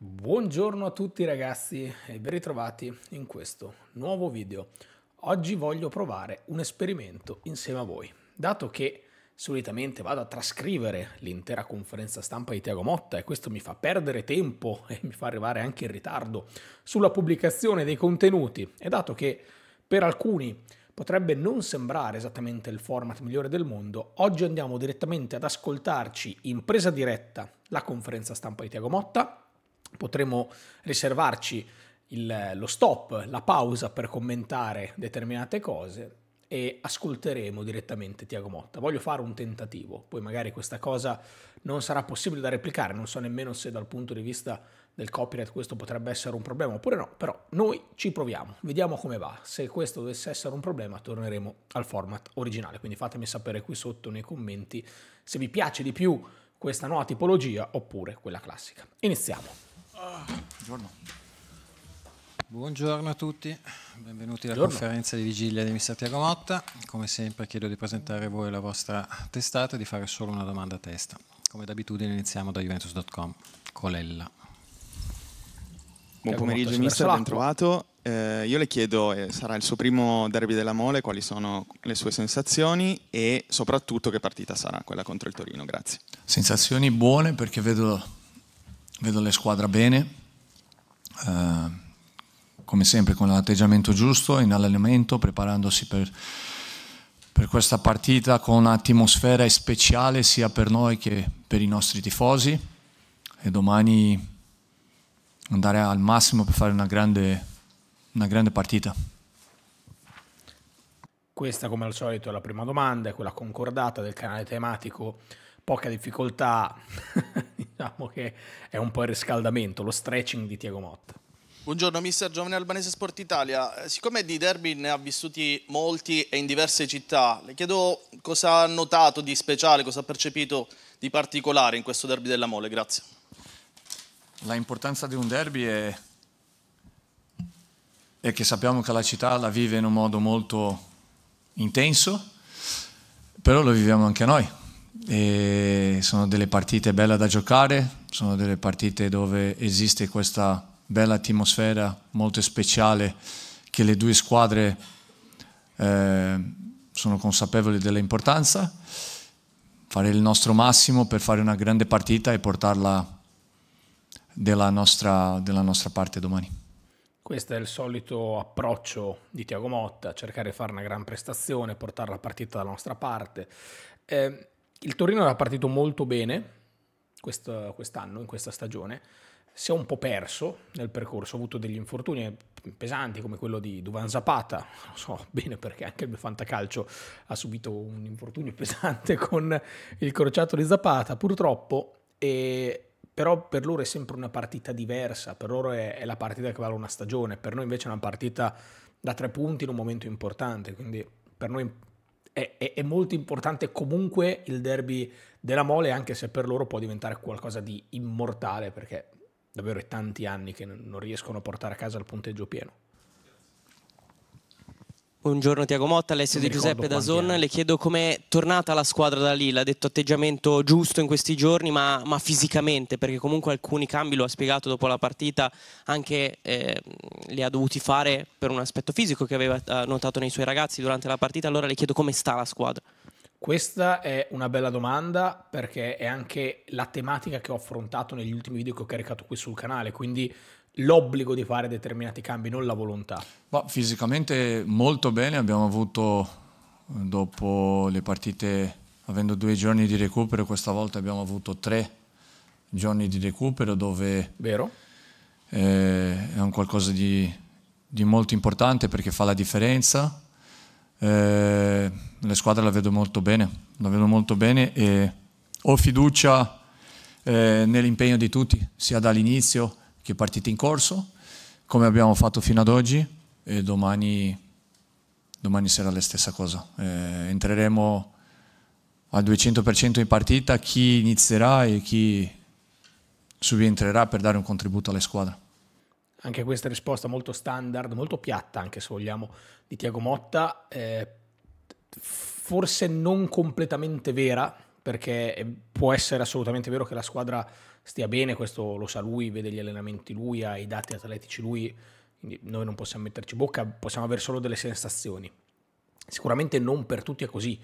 Buongiorno a tutti ragazzi e ben ritrovati in questo nuovo video. Oggi voglio provare un esperimento insieme a voi. Dato che solitamente vado a trascrivere l'intera conferenza stampa di Tiago Motta e questo mi fa perdere tempo e mi fa arrivare anche in ritardo sulla pubblicazione dei contenuti e dato che per alcuni potrebbe non sembrare esattamente il format migliore del mondo, oggi andiamo direttamente ad ascoltarci in presa diretta la conferenza stampa di Tiago Motta potremo riservarci il, lo stop, la pausa per commentare determinate cose e ascolteremo direttamente Tiago Motta. Voglio fare un tentativo, poi magari questa cosa non sarà possibile da replicare, non so nemmeno se dal punto di vista del copyright questo potrebbe essere un problema oppure no, però noi ci proviamo, vediamo come va. Se questo dovesse essere un problema torneremo al format originale, quindi fatemi sapere qui sotto nei commenti se vi piace di più questa nuova tipologia oppure quella classica. Iniziamo. Buongiorno. Buongiorno a tutti, benvenuti alla Buongiorno. conferenza di vigilia di Mister Tiago Motta. Come sempre chiedo di presentare voi la vostra testata e di fare solo una domanda a testa. Come d'abitudine iniziamo da juventus.com. Colella. Buon pomeriggio mister, ben trovato. Eh, io le chiedo, eh, sarà il suo primo derby della Mole, quali sono le sue sensazioni e soprattutto che partita sarà quella contro il Torino, grazie. Sensazioni buone perché vedo vedo le squadre bene, eh, come sempre con l'atteggiamento giusto, in allenamento, preparandosi per, per questa partita con un'atmosfera speciale sia per noi che per i nostri tifosi e domani andare al massimo per fare una grande, una grande partita. Questa come al solito è la prima domanda, è quella concordata del canale tematico, poca difficoltà diciamo che è un po' il riscaldamento, lo stretching di Tiago Motta. Buongiorno mister Giovane Albanese Sport Italia, eh, siccome di derby ne ha vissuti molti e in diverse città, le chiedo cosa ha notato di speciale, cosa ha percepito di particolare in questo derby della Mole, grazie. La importanza di un derby è, è che sappiamo che la città la vive in un modo molto intenso, però lo viviamo anche noi. E sono delle partite belle da giocare, sono delle partite dove esiste questa bella atmosfera molto speciale che le due squadre eh, sono consapevoli dell'importanza. Fare il nostro massimo per fare una grande partita e portarla della nostra, della nostra parte domani. Questo è il solito approccio di Tiago Motta, cercare di fare una gran prestazione, portare la partita dalla nostra parte. Eh, il Torino era partito molto bene quest'anno, in questa stagione, si è un po' perso nel percorso, ha avuto degli infortuni pesanti come quello di Duvan Zapata, lo so bene perché anche il fantacalcio ha subito un infortunio pesante con il crociato di Zapata, purtroppo, e, però per loro è sempre una partita diversa, per loro è, è la partita che vale una stagione, per noi invece è una partita da tre punti in un momento importante, quindi per noi è, è, è, molto importante comunque il derby della mole, anche se per loro può diventare qualcosa di immortale, perché davvero è tanti anni che non riescono a portare a casa il punteggio pieno. Buongiorno Tiago Motta, Alessio Di Giuseppe da Zon. Le chiedo come è tornata la squadra da lì. L'ha detto atteggiamento giusto in questi giorni, ma, ma, fisicamente, perché comunque alcuni cambi, lo ha spiegato dopo la partita, anche eh, li ha dovuti fare per un aspetto fisico che aveva eh, notato nei suoi ragazzi durante la partita. Allora le chiedo come sta la squadra. Questa è una bella domanda perché è anche la tematica che ho affrontato negli ultimi video che ho caricato qui sul canale, quindi l'obbligo di fare determinati cambi, non la volontà. Ma fisicamente molto bene, abbiamo avuto eh, dopo le partite, avendo due giorni di recupero, questa volta abbiamo avuto tre giorni di recupero dove... Vero. Eh, è un qualcosa di, di, molto importante perché fa la differenza. Eh, la squadra la vedo molto bene, la vedo molto bene e ho fiducia eh, nell'impegno di tutti, sia dall'inizio che è partita in corso, come abbiamo fatto fino ad oggi e domani, domani sarà la stessa cosa. Eh, entreremo al 200% in partita chi inizierà e chi subentrerà per dare un contributo alle squadre. Anche questa risposta molto standard, molto piatta anche se vogliamo, di Tiago Motta, eh, forse non completamente vera, perché può essere assolutamente vero che la squadra stia bene, questo lo sa lui, vede gli allenamenti lui, ha i dati atletici lui, quindi noi non possiamo metterci bocca, possiamo avere solo delle sensazioni. Sicuramente non per tutti è così.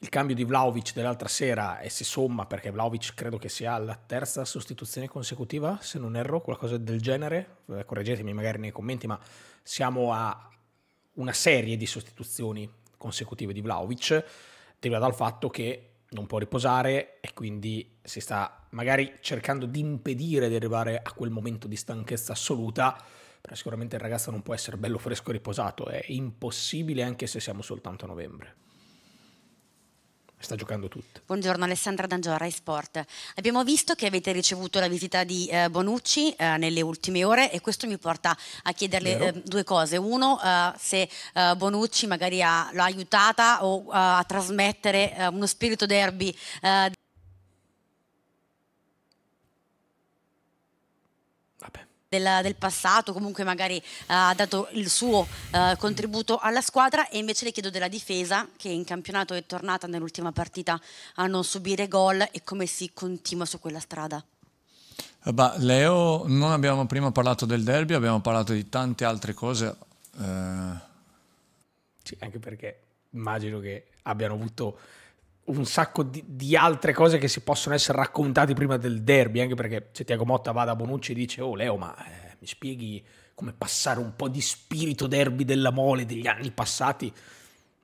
Il cambio di Vlaovic dell'altra sera e si somma perché Vlaovic credo che sia la terza sostituzione consecutiva, se non erro, qualcosa del genere, eh, correggetemi magari nei commenti, ma siamo a una serie di sostituzioni consecutive di Vlaovic, deriva dal fatto che non può riposare e quindi si sta magari cercando di impedire di arrivare a quel momento di stanchezza assoluta, però sicuramente il ragazzo non può essere bello fresco riposato, è impossibile anche se siamo soltanto a novembre sta giocando tutto. Buongiorno Alessandra D'Angiora, Rai Sport. Abbiamo visto che avete ricevuto la visita di eh, Bonucci eh, nelle ultime ore e questo mi porta a chiederle eh, due cose. Uno, eh, se eh, Bonucci magari l'ha aiutata o eh, a trasmettere uno spirito derby. del, del passato, comunque magari eh, ha dato il suo eh, contributo alla squadra e invece le chiedo della difesa che in campionato è tornata nell'ultima partita a non subire gol e come si continua su quella strada. Bah, eh, Leo, non abbiamo prima parlato del derby, abbiamo parlato di tante altre cose. Eh... Sì, anche perché immagino che abbiano avuto un sacco di, di, altre cose che si possono essere raccontate prima del derby, anche perché se Tiago Motta va da Bonucci e dice oh Leo ma eh, mi spieghi come passare un po' di spirito derby della mole degli anni passati,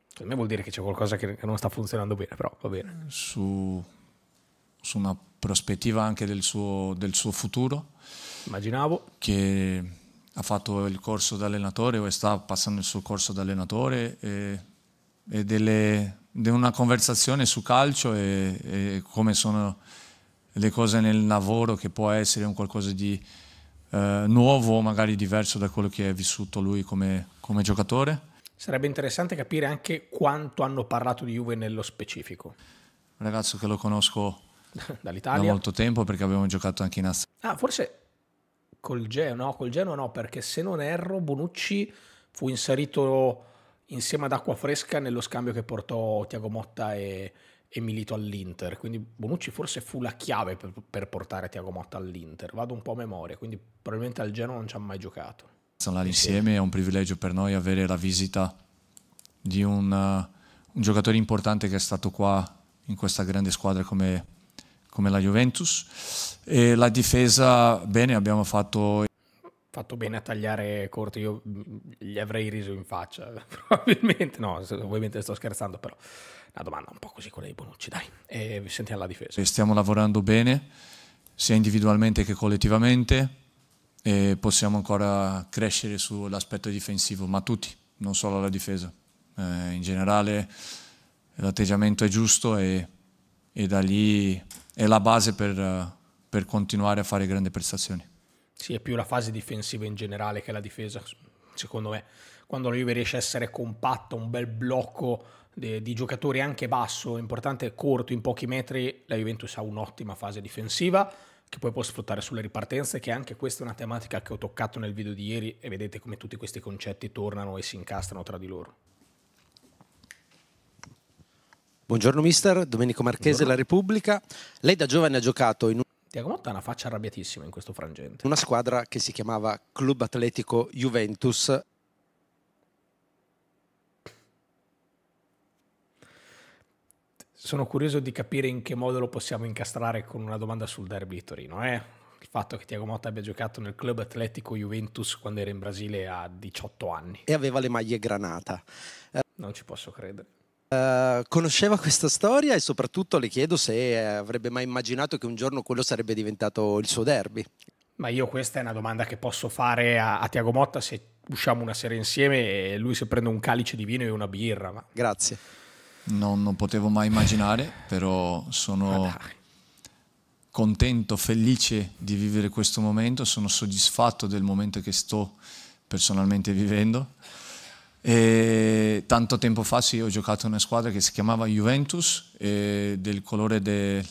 secondo me vuol dire che c'è qualcosa che, che non sta funzionando bene, però va bene. Su, su una prospettiva anche del suo, del suo futuro. Immaginavo. Che ha fatto il corso d'allenatore o sta passando il suo corso d'allenatore e, eh, e delle di una conversazione su calcio e, e, come sono le cose nel lavoro che può essere un qualcosa di eh, nuovo, magari diverso da quello che è vissuto lui come, come giocatore. Sarebbe interessante capire anche quanto hanno parlato di Juve nello specifico. Un ragazzo che lo conosco dall'Italia. Da molto tempo perché abbiamo giocato anche in Assa. Ah, forse col Genoa, no, col Genoa no, perché se non erro Bonucci fu inserito insieme ad acqua fresca nello scambio che portò Tiago Motta e, e Milito all'Inter. Quindi Bonucci forse fu la chiave per, per, portare Tiago Motta all'Inter. Vado un po' a memoria, quindi probabilmente al Genoa non ci ha mai giocato. Sono là insieme, è un privilegio per noi avere la visita di un, uh, un giocatore importante che è stato qua in questa grande squadra come, come la Juventus. E la difesa, bene, abbiamo fatto fatto bene a tagliare corto, io mm, gli avrei riso in faccia, probabilmente, no, ovviamente sto scherzando, però la domanda un po' così con le Bonucci, dai, e sentiamo la difesa. Stiamo lavorando bene, sia individualmente che collettivamente, e possiamo ancora crescere sull'aspetto difensivo, ma tutti, non solo la difesa. Eh, in generale l'atteggiamento è giusto e, e da lì è la base per, per continuare a fare grandi prestazioni. Sì, è più la fase difensiva in generale che la difesa, secondo me. Quando la Juve riesce a essere compatta, un bel blocco di, di giocatori anche basso, importante corto, in pochi metri, la Juventus ha un'ottima fase difensiva che poi può sfruttare sulle ripartenze, che anche questa è una tematica che ho toccato nel video di ieri e vedete come tutti questi concetti tornano e si incastrano tra di loro. Buongiorno mister, Domenico Marchese, Buongiorno. La Repubblica. Lei da giovane ha giocato in un Tiago Motta ha una faccia arrabbiatissima in questo frangente. Una squadra che si chiamava Club Atletico Juventus. Sono curioso di capire in che modo lo possiamo incastrare con una domanda sul derby di Torino. Eh? Il fatto che Tiago Motta abbia giocato nel Club Atletico Juventus quando era in Brasile a 18 anni. E aveva le maglie granata. Non ci posso credere. Uh, conosceva questa storia e soprattutto le chiedo se eh, avrebbe mai immaginato che un giorno quello sarebbe diventato il suo derby. Ma io questa è una domanda che posso fare a, a Tiago Motta se usciamo una sera insieme e lui si prende un calice di vino e una birra. Ma... Grazie. No, non potevo mai immaginare, però sono contento, felice di vivere questo momento, sono soddisfatto del momento che sto personalmente vivendo e tanto tempo fa sì, ho giocato in una squadra che si chiamava Juventus, del colore del...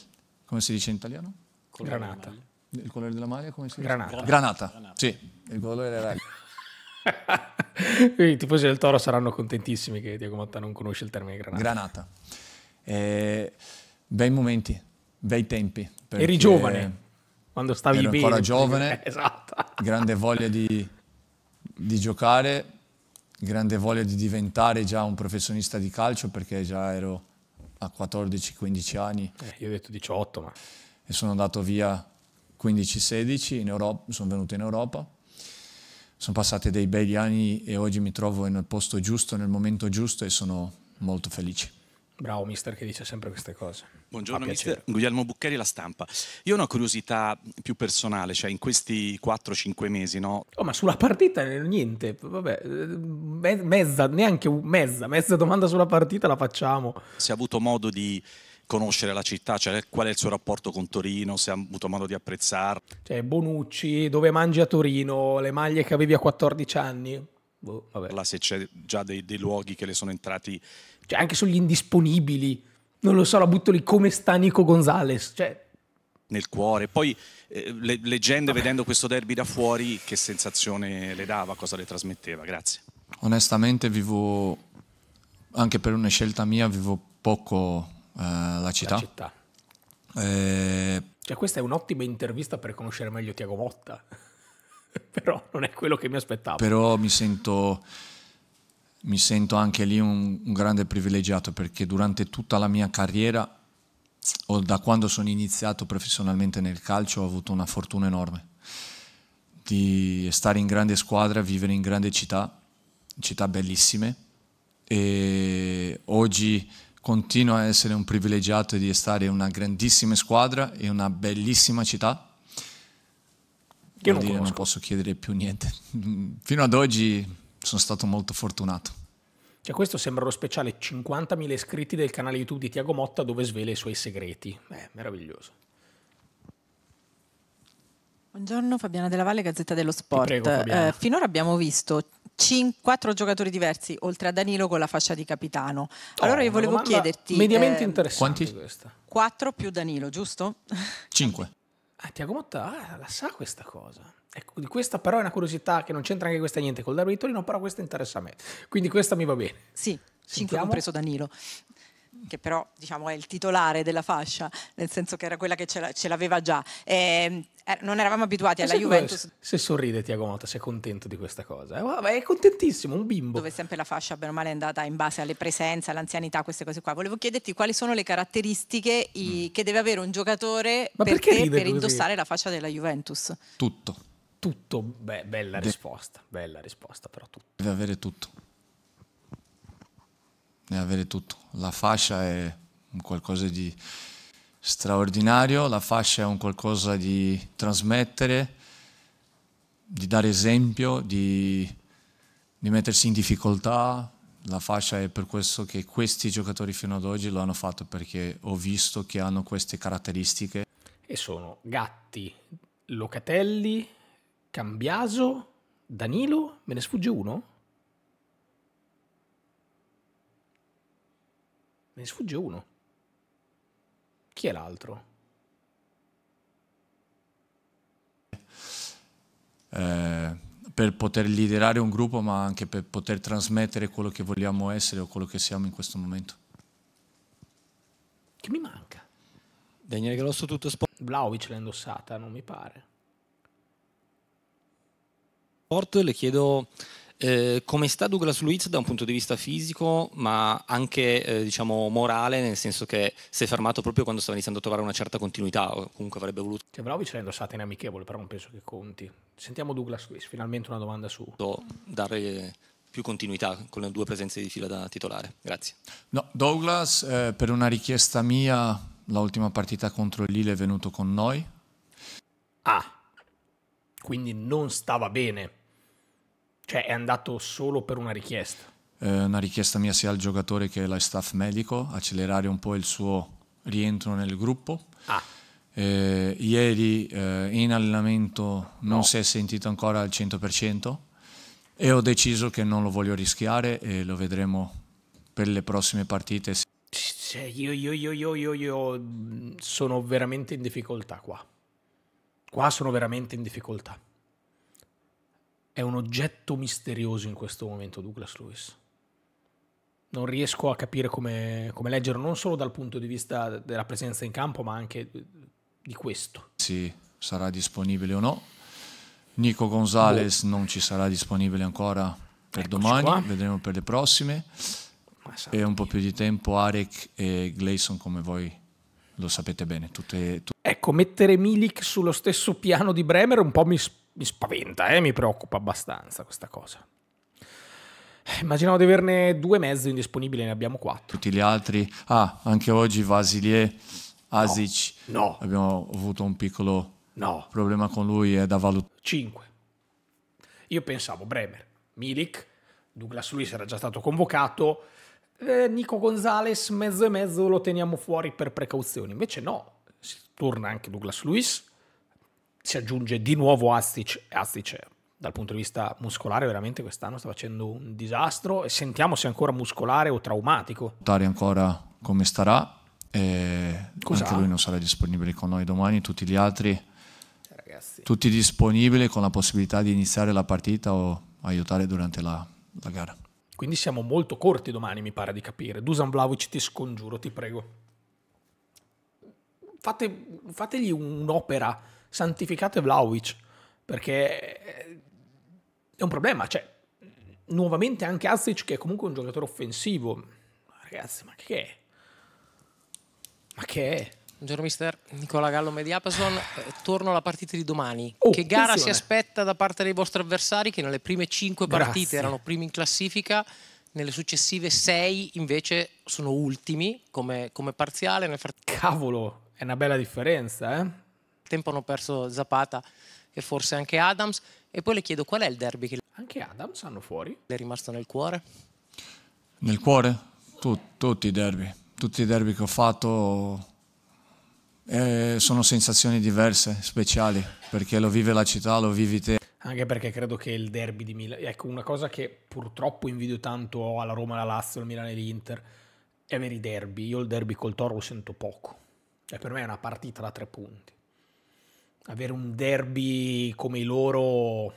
come si dice in italiano? Granata. Il colore della maglia come si dice? Granata. Granata, sì, il colore era... Quindi i tifosi del Toro saranno contentissimi che Diego Motta non conosce il termine granata. Granata. Eh, bei momenti, bei tempi. Eri giovane quando stavi ero bene. ancora giovane, esatto. grande voglia di, di giocare, grande voglia di diventare già un professionista di calcio perché già ero a 14-15 anni. Eh, io ho detto 18, ma... E sono andato via 15-16, in Europa, sono venuto in Europa. Sono passati dei bei anni e oggi mi trovo nel posto giusto, nel momento giusto e sono molto felice. Bravo mister che dice sempre queste cose. Buongiorno mister, Guglielmo Buccheri, La Stampa. Io ho una curiosità più personale, cioè in questi 4-5 mesi, no? Oh, ma sulla partita eh, niente, vabbè, eh, mezza, neanche mezza, mezza domanda sulla partita la facciamo. Se ha avuto modo di conoscere la città, cioè qual è il suo rapporto con Torino, se ha avuto modo di apprezzarla. Cioè Bonucci, dove mangi a Torino, le maglie che avevi a 14 anni. Boh, vabbè. Là se c'è già dei, dei luoghi che le sono entrati cioè anche sugli indisponibili. Non lo so, la butto lì come sta Nico Gonzalez. Cioè, nel cuore. Poi eh, le, leggendo, vedendo questo derby da fuori, che sensazione le dava, cosa le trasmetteva? Grazie. Onestamente vivo, anche per una scelta mia, vivo poco eh, la città. La città. Eh... Cioè, questa è un'ottima intervista per conoscere meglio Tiago Motta, però non è quello che mi aspettavo. Però mi sento mi sento anche lì un, un, grande privilegiato perché durante tutta la mia carriera, o da quando sono iniziato professionalmente nel calcio, ho avuto una fortuna enorme di stare in grande squadra, vivere in grande città, città bellissime e oggi continuo a essere un privilegiato di stare in una grandissima squadra e una bellissima città. Che non, dire, non posso chiedere più niente. Fino ad oggi sono stato molto fortunato. Cioè, questo sembra lo speciale 50.000 iscritti del canale YouTube di Tiago Motta dove svela i suoi segreti. Beh, meraviglioso. Buongiorno Fabiana Della Valle, Gazzetta dello Sport. Prego, eh, finora abbiamo visto cin- quattro giocatori diversi, oltre a Danilo con la fascia di capitano. Oh, allora oh, io volevo chiederti... Mediamente eh, interessante quanti? questa. Quattro più Danilo, giusto? Cinque. Ah, Tiago Motta ah, la sa questa cosa. Ecco, di questa però è una curiosità che non c'entra anche questa niente col derby di Torino, però questa interessa a me. Quindi questa mi va bene. Sì, 5 preso Danilo che però diciamo, è il titolare della fascia, nel senso che era quella che ce l'aveva già. E, ehm, eh, non eravamo abituati alla se Juventus. Dove, se sorride Tiago Motta, sei contento di questa cosa? Eh, è contentissimo, un bimbo. Dove sempre la fascia, bene o male, è andata in base alle presenze, all'anzianità, queste cose qua. Volevo chiederti quali sono le caratteristiche mm. i, che deve avere un giocatore Ma per, te, per indossare la fascia della Juventus. Tutto. Tutto, Beh, bella De risposta, bella risposta però tutto. Deve avere tutto e avere tutto. La fascia è un qualcosa di straordinario, la fascia è un qualcosa di trasmettere, di dare esempio, di, di mettersi in difficoltà. La fascia è per questo che questi giocatori fino ad oggi lo hanno fatto perché ho visto che hanno queste caratteristiche. E sono Gatti, Locatelli, Cambiaso, Danilo, me ne sfugge uno? ne sfugge uno. Chi è l'altro? Eh, per poter liderare un gruppo, ma anche per poter trasmettere quello che vogliamo essere o quello che siamo in questo momento. Che mi manca? Daniele Grosso tutto sport. Vlaovic l'ha indossata, non mi pare. Sport, le chiedo eh, come sta Douglas Luiz da un punto di vista fisico, ma anche eh, diciamo morale, nel senso che si è fermato proprio quando stava iniziando a trovare una certa continuità, o comunque avrebbe voluto. Che Cioè, ce l'ha indossata in amichevole, però non penso che conti. Sentiamo Douglas Luiz, finalmente una domanda su. Dare più continuità con le due presenze di fila da titolare. Grazie. No, Douglas, eh, per una richiesta mia, l'ultima partita contro il Lille è venuto con noi. Ah, quindi non stava bene cioè è andato solo per una richiesta? Eh, una richiesta mia sia al giocatore che alla staff medico, accelerare un po' il suo rientro nel gruppo. Ah. Eh, ieri eh, in allenamento non no. si è sentito ancora al 100% e ho deciso che non lo voglio rischiare e lo vedremo per le prossime partite. Cioè, io, io, io, io, io sono veramente in difficoltà qua. Qua sono veramente in difficoltà è un oggetto misterioso in questo momento Douglas Lewis. Non riesco a capire come, come leggerlo, non solo dal punto di vista della presenza in campo, ma anche di questo. Sì, sarà disponibile o no. Nico Gonzalez oh. non ci sarà disponibile ancora per Eccoci domani, qua. vedremo per le prossime. E un po' più di tempo Arek e Gleison come voi lo sapete bene. Tutte, tutte. Ecco, mettere Milik sullo stesso piano di Bremer un po' mi spiace mi spaventa, eh? mi preoccupa abbastanza questa cosa. Immaginavo di averne due e mezzo indisponibili, ne abbiamo quattro. Tutti gli altri, ah, anche oggi Vasilie, Asic. No. no. Abbiamo avuto un piccolo no. problema con lui, è da valutare. Cinque. Io pensavo Bremer, Milik, Douglas Luis era già stato convocato, eh, Nico Gonzalez mezzo e mezzo lo teniamo fuori per precauzioni. Invece no, si torna anche Douglas Luis, si aggiunge di nuovo Astic, Astic dal punto di vista muscolare veramente quest'anno sta facendo un disastro e sentiamo se è ancora muscolare o traumatico. Tari ancora come starà e Cos'ha? anche lui non sarà disponibile con noi domani, tutti gli altri eh, Ragazzi. tutti disponibili con la possibilità di iniziare la partita o aiutare durante la, la gara. Quindi siamo molto corti domani, mi pare di capire. Dusan Vlaovic ti scongiuro, ti prego. Fate, fategli un'opera santificate Vlaovic, perché eh, è un problema. Cioè, nuovamente anche Azic, che è comunque un giocatore offensivo. Ragazzi, ma che è? Ma che è? Buongiorno mister Nicola Gallo Mediapason, eh, torno alla partita di domani. Oh, che gara attenzione. si aspetta da parte dei vostri avversari che nelle prime 5 partite Grazie. erano primi in classifica, nelle successive 6 invece sono ultimi come, come parziale. Cavolo, è una bella differenza eh? tempo hanno perso Zapata e forse anche Adams. E poi le chiedo qual è il derby che... Anche Adams hanno fuori? Le è rimasto nel cuore? Nel cuore? Tu, tutti i derby. Tutti i derby che ho fatto eh, sono sensazioni diverse, speciali, perché lo vive la città, lo vivi te. Anche perché credo che il derby di Milano... Ecco, una cosa che purtroppo invidio tanto alla Roma, alla Lazio, al Milano e all'Inter è avere i derby. Io il derby col Toro lo sento poco. Cioè, per me è una partita da tre punti avere un derby come i loro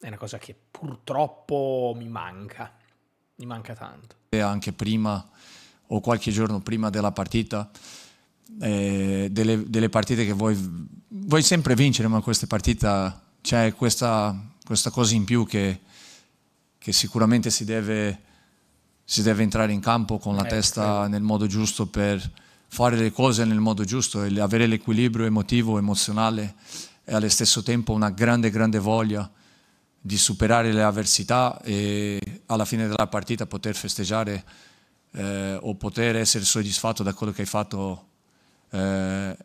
è una cosa che purtroppo mi manca, mi manca tanto. E anche prima o qualche giorno prima della partita, eh, delle, delle, partite che vuoi, vuoi, sempre vincere, ma queste partite c'è questa, questa cosa in più che, che sicuramente si deve, si deve, entrare in campo con la eh, testa credo. nel modo giusto per fare le cose nel modo giusto e avere l'equilibrio emotivo, emozionale e allo stesso tempo una grande, grande voglia di superare le avversità e alla fine della partita poter festeggiare eh, o poter essere soddisfatto da quello che hai fatto eh,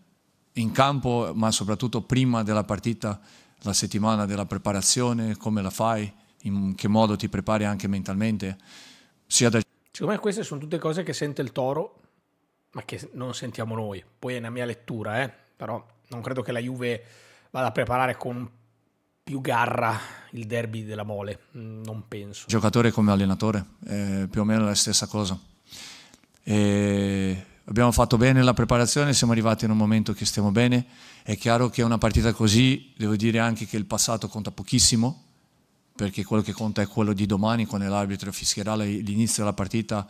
in campo, ma soprattutto prima della partita, la settimana della preparazione, come la fai, in che modo ti prepari anche mentalmente. Sia da... Secondo me queste sono tutte cose che sente il toro ma che non sentiamo noi. Poi è una mia lettura, eh? però non credo che la Juve vada a preparare con più garra il derby della mole, mm, non penso. Giocatore come allenatore, eh, più o meno la stessa cosa. E abbiamo fatto bene la preparazione, siamo arrivati in un momento che stiamo bene. È chiaro che una partita così, devo dire anche che il passato conta pochissimo, perché quello che conta è quello di domani, quando l'arbitro fischierà l'inizio della partita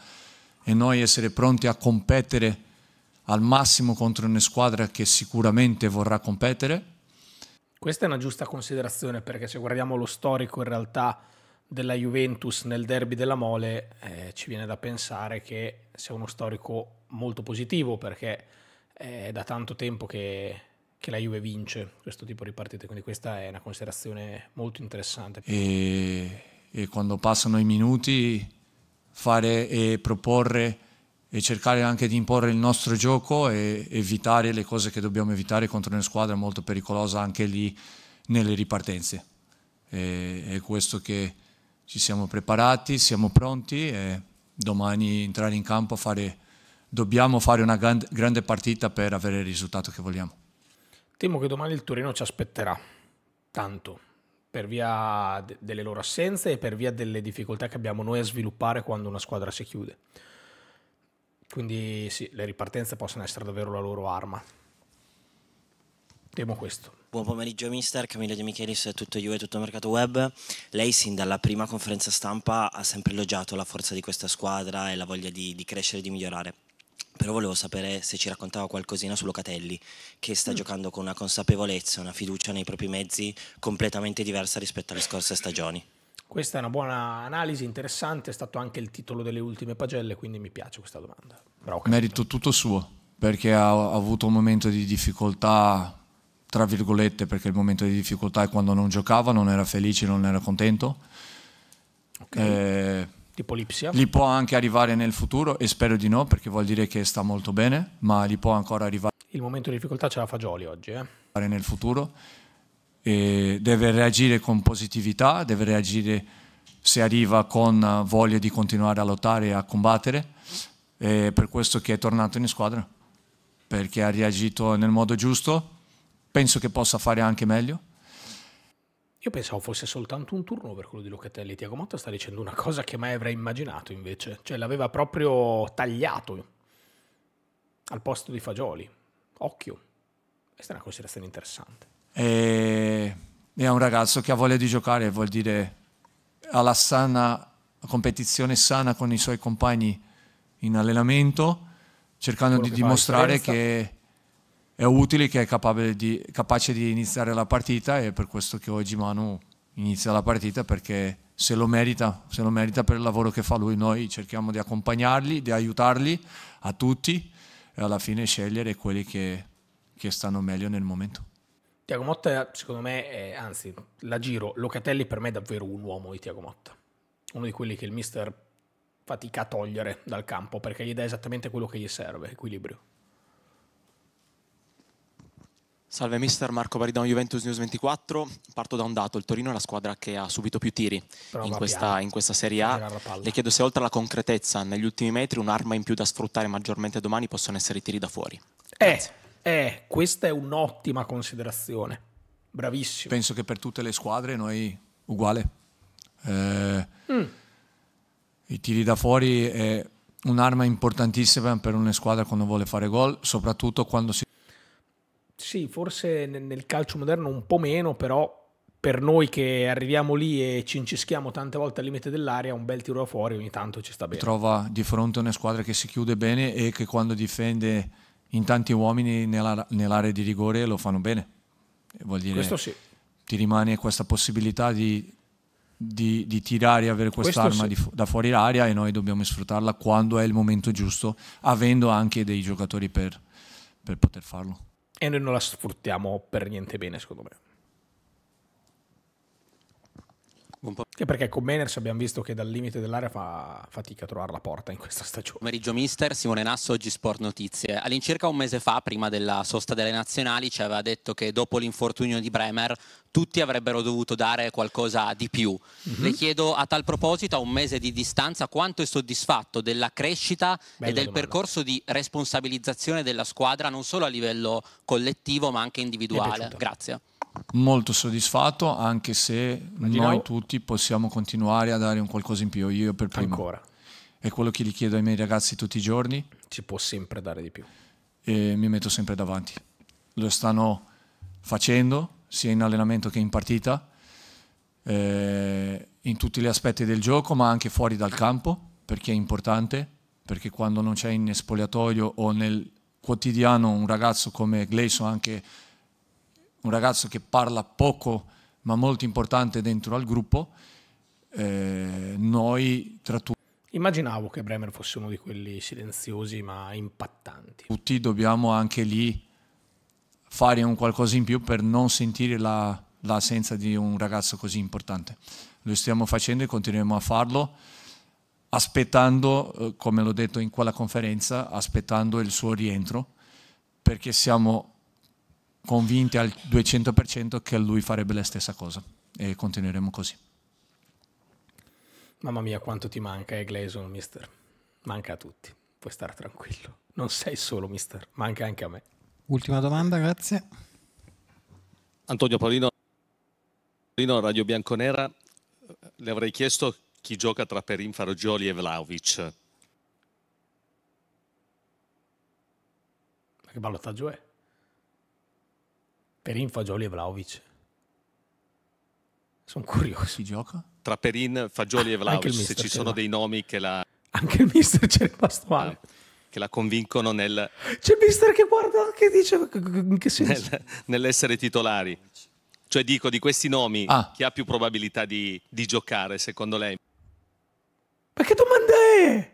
e noi essere pronti a competere al massimo contro una squadra che sicuramente vorrà competere? Questa è una giusta considerazione perché se guardiamo lo storico in realtà della Juventus nel derby della Mole eh, ci viene da pensare che sia uno storico molto positivo perché eh, è da tanto tempo che, che, la Juve vince questo tipo di partite, quindi questa è una considerazione molto interessante. E, e quando passano i minuti fare e proporre e cercare anche di imporre il nostro gioco e evitare le cose che dobbiamo evitare contro una squadra molto pericolosa anche lì nelle ripartenze. E, è questo che ci siamo preparati, siamo pronti e domani entrare in campo a fare, dobbiamo fare una gran, grande partita per avere il risultato che vogliamo. Temo che domani il Torino ci aspetterà, tanto per via de- delle loro assenze e per via delle difficoltà che abbiamo noi a sviluppare quando una squadra si chiude. Quindi sì, le ripartenze possono essere davvero la loro arma. Temo questo. Buon pomeriggio mister, Camillo De Michelis, tutto io e tutto Mercato Web. Lei sin dalla prima conferenza stampa ha sempre elogiato la forza di questa squadra e la voglia di, di crescere e di migliorare però volevo sapere se ci raccontava qualcosina su Locatelli, che sta mm. giocando con una consapevolezza, una fiducia nei propri mezzi completamente diversa rispetto alle scorse stagioni. Questa è una buona analisi, interessante, è stato anche il titolo delle ultime pagelle, quindi mi piace questa domanda. Bravo, Merito tutto suo, perché ha avuto un momento di difficoltà, tra virgolette, perché il momento di difficoltà è quando non giocava, non era felice, non era contento. Okay. Eh, L'ipolipsia. Li può anche arrivare nel futuro e spero di no perché vuol dire che sta molto bene, ma li può ancora arrivare. Il momento di difficoltà ce la fagioli oggi. Eh? Nel futuro e deve reagire con positività, deve reagire se arriva con voglia di continuare a lottare e a combattere. È per questo che è tornato in squadra, perché ha reagito nel modo giusto. Penso che possa fare anche meglio. Io pensavo fosse soltanto un turno per quello di Locatelli. Tiago Motta sta dicendo una cosa che mai avrei immaginato invece. Cioè l'aveva proprio tagliato al posto di Fagioli. Occhio. Questa è una considerazione interessante. E... È un ragazzo che ha voglia di giocare, vuol dire alla sana competizione sana con i suoi compagni in allenamento, cercando quello di dimostrare che è utile, che è di, capace di iniziare la partita e è per questo che oggi Manu inizia la partita perché se lo merita, se lo merita per il lavoro che fa lui. Noi cerchiamo di accompagnarli, di aiutarli a tutti e alla fine scegliere quelli che, che stanno meglio nel momento. Tiago Motta, secondo me, è, anzi, la giro, Locatelli per me è davvero un uomo di Tiago Motta. Uno di quelli che il mister fatica a togliere dal campo perché gli dà esattamente quello che gli serve, equilibrio. Salve mister, Marco Baridano, Juventus News 24. Parto da un dato, il Torino è la squadra che ha subito più tiri in questa, in questa, Serie A. Le chiedo se oltre alla concretezza negli ultimi metri un'arma in più da sfruttare maggiormente domani possono essere i tiri da fuori. Eh, eh, questa è un'ottima considerazione, bravissimo. Penso che per tutte le squadre noi uguale. Eh, mm. I tiri da fuori è un'arma importantissima per una squadra quando vuole fare gol, soprattutto quando si sì, forse nel calcio moderno un po' meno, però per noi che arriviamo lì e ci incischiamo tante volte al limite dell'area, un bel tiro da fuori ogni tanto ci sta bene. Trova di fronte una squadra che si chiude bene e che quando difende in tanti uomini nella, nell'area di rigore lo fanno bene. Vuol dire, Questo sì. Ti rimane questa possibilità di, di, di tirare e avere quest'arma sì. di, da fuori l'area e noi dobbiamo sfruttarla quando è il momento giusto, avendo anche dei giocatori per, per poter farlo e noi non la sfruttiamo per niente bene, secondo me. Che perché con Meners abbiamo visto che dal limite dell'area fa fatica a trovare la porta in questa stagione. Pomeriggio mister, Simone Nasso, oggi Sport Notizie. All'incirca un mese fa, prima della sosta delle nazionali, ci aveva detto che dopo l'infortunio di Bremer tutti avrebbero dovuto dare qualcosa di più. Mm-hmm. Le chiedo a tal proposito, a un mese di distanza, quanto è soddisfatto della crescita Bella e del domanda. percorso di responsabilizzazione della squadra, non solo a livello collettivo ma anche individuale. Grazie. Molto soddisfatto, anche se noi tutti tutti possiamo continuare a dare un qualcosa in più, io per primo. Ancora. È quello che gli chiedo ai miei ragazzi tutti i giorni. Ci può sempre dare di più. E mi metto sempre davanti. Lo stanno facendo, sia in allenamento che in partita, eh, in tutti gli aspetti del gioco, ma anche fuori dal campo, perché è importante, perché quando non c'è in spogliatoio o nel quotidiano un ragazzo come Gleison, anche un ragazzo che parla poco, ma molto importante dentro al gruppo, eh, noi tra tutti... Immaginavo che Bremer fosse uno di quelli silenziosi ma impattanti. Tutti dobbiamo anche lì fare un qualcosa in più per non sentire la, l'assenza di un ragazzo così importante. Lo stiamo facendo e continueremo a farlo aspettando, eh, come l'ho detto in quella conferenza, aspettando il suo rientro, perché siamo convinti al 200% che lui farebbe la stessa cosa e continueremo così. Mamma mia, quanto ti manca, eh, Gleason, mister. Manca a tutti, puoi stare tranquillo. Non sei solo, mister, manca anche a me. Ultima domanda, grazie. Antonio Paolino, Radio Bianconera, le avrei chiesto chi gioca tra Perin, Farogioli e Vlaovic. Ma che ballottaggio è? Perin, Fagioli e Vlaovic. Sono curioso. Si gioca? Tra Perin, Fagioli e Vlaovic, se ci sono va. dei nomi che la... Anche il mister c'è rimasto male. Ah, che la convincono nel... C'è il mister che guarda, che dice... Che nel, nell'essere titolari. Cioè dico, di questi nomi, ah. chi ha più probabilità di, di giocare, secondo lei? Ma che domanda è?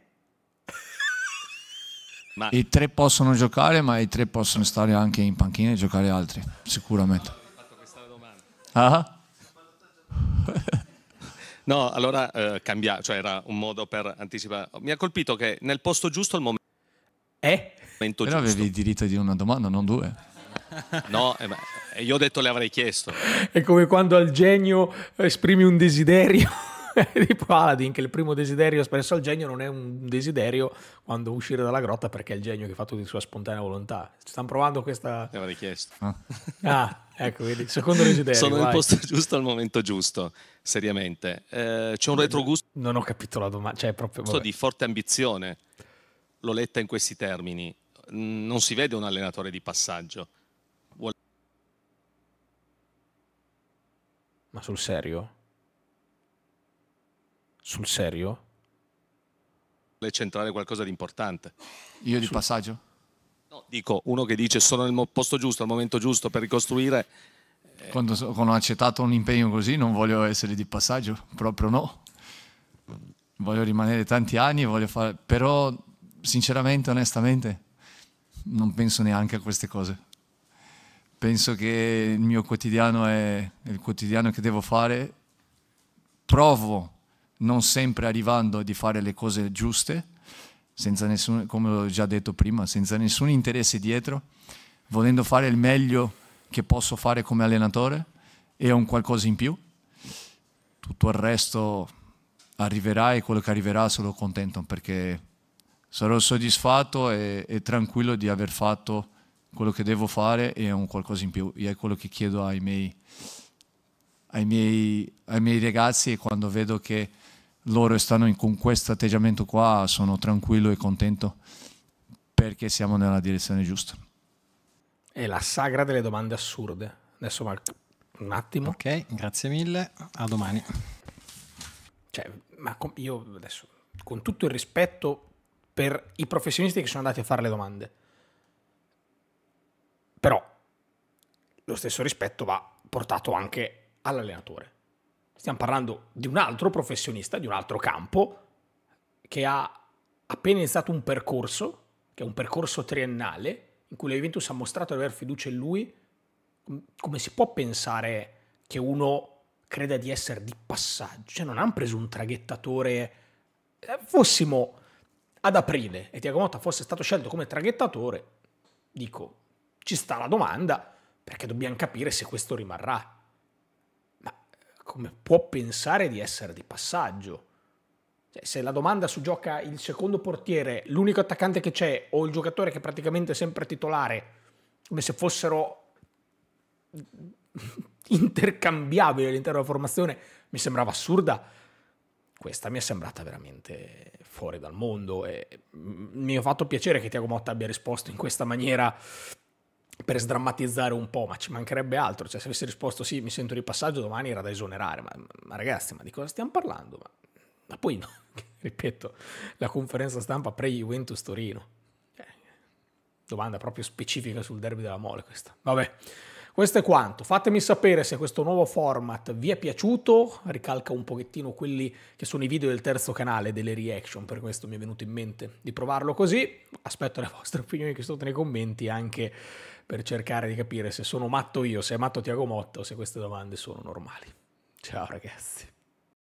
Ma... I tre possono giocare, ma i tre possono stare anche in panchina e giocare altri, sicuramente. Ah? no, allora eh, cambia, cioè era un modo per anticipare. Mi ha colpito che nel posto giusto al momento... Eh? Momento Però giusto. avevi il diritto di una domanda, non due. No, eh, eh, io ho detto le avrei chiesto. È come quando al genio eh, esprimi un desiderio tipo Aladdin che il primo desiderio espresso al genio non è un desiderio quando uscire dalla grotta perché è il genio che ha fatto di sua spontanea volontà. ci Stanno provando questa... Era richiesto. Ah. ah, ecco, vedi, secondo desiderio. Sono vai. nel posto giusto al momento giusto, seriamente. Eh, c'è un retrogusto... Non ho capito la domanda, cioè proprio... Vabbè. Di forte ambizione, l'ho letta in questi termini. Mm, non si vede un allenatore di passaggio. Ma sul serio? Sul serio? Le centrale qualcosa di importante. Io di Sul... passaggio? No, dico, uno che dice sono nel posto giusto, al momento giusto per ricostruire... Eh... Quando, quando ho accettato un impegno così non voglio essere di passaggio, proprio no. Voglio rimanere tanti anni, voglio fare... però sinceramente, onestamente, non penso neanche a queste cose penso che il mio quotidiano è il quotidiano che devo fare. Provo non sempre arrivando a fare le cose giuste, nessun, come ho già detto prima, senza nessun interesse dietro, volendo fare il meglio che posso fare come allenatore e un qualcosa in più. Tutto il resto arriverà e quello che arriverà sono contento perché sarò soddisfatto e, e tranquillo di aver fatto quello che devo fare e un qualcosa in più. E è quello che chiedo ai miei, ai miei, ai miei ragazzi e quando vedo che loro stanno in, con questo atteggiamento qua, sono tranquillo e contento perché siamo nella direzione giusta. È la sagra delle domande assurde. Adesso Marco, un attimo. Ok, grazie mille, a domani. Cioè, ma io adesso, con tutto il rispetto per i professionisti che sono andati a fare le domande, però lo stesso rispetto va portato anche all'allenatore stiamo parlando di un altro professionista, di un altro campo, che ha appena iniziato un percorso, che è un percorso triennale, in cui la Juventus ha mostrato di aver fiducia in lui. Come si può pensare che uno creda di essere di passaggio? Cioè non hanno preso un traghettatore... Eh, fossimo ad aprile e Tiago Motta fosse stato scelto come traghettatore, dico, ci sta la domanda, perché dobbiamo capire se questo rimarrà come può pensare di essere di passaggio? Cioè, se la domanda su gioca il secondo portiere, l'unico attaccante che c'è o il giocatore che è praticamente sempre titolare, come se fossero intercambiabili all'interno della formazione, mi sembrava assurda. Questa mi è sembrata veramente fuori dal mondo e mi ha fatto piacere che Tiago Motta abbia risposto in questa maniera per sdrammatizzare un po', ma ci mancherebbe altro, cioè se avessi risposto sì, mi sento di passaggio, domani era da esonerare, ma, ma ragazzi, ma di cosa stiamo parlando? Ma, ma poi, no. ripeto, la conferenza stampa pre-Juventus Torino, cioè, domanda proprio specifica sul derby della mole questa, vabbè. Questo è quanto, fatemi sapere se questo nuovo format vi è piaciuto, ricalca un pochettino quelli che sono i video del terzo canale delle reaction, per questo mi è venuto in mente di provarlo così, aspetto le vostre opinioni qui sotto nei commenti anche per cercare di capire se sono matto io, se è matto Tiago Motto, se queste domande sono normali. Ciao ragazzi.